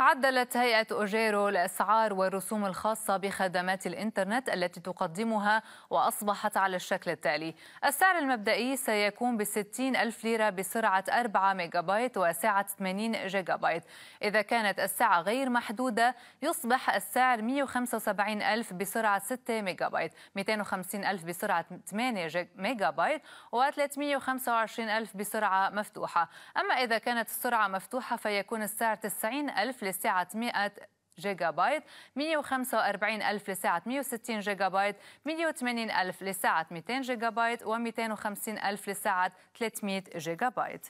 عدلت هيئة أوجيرو الأسعار والرسوم الخاصة بخدمات الإنترنت التي تقدمها وأصبحت على الشكل التالي السعر المبدئي سيكون ب 60 ألف ليرة بسرعة 4 ميجا بايت وسعة 80 جيجا بايت إذا كانت السعة غير محدودة يصبح السعر 175 ألف بسرعة 6 ميجا بايت 250 ألف بسرعة 8 ميجا بايت و 325 ألف بسرعة مفتوحة أما إذا كانت السرعة مفتوحة فيكون السعر 90 ألف لساعة 100 جيجا بايت 145 ألف لساعة 160 جيجا بايت 180 ألف لساعة 200 جيجا بايت و 250 ألف لساعة 300 جيجا بايت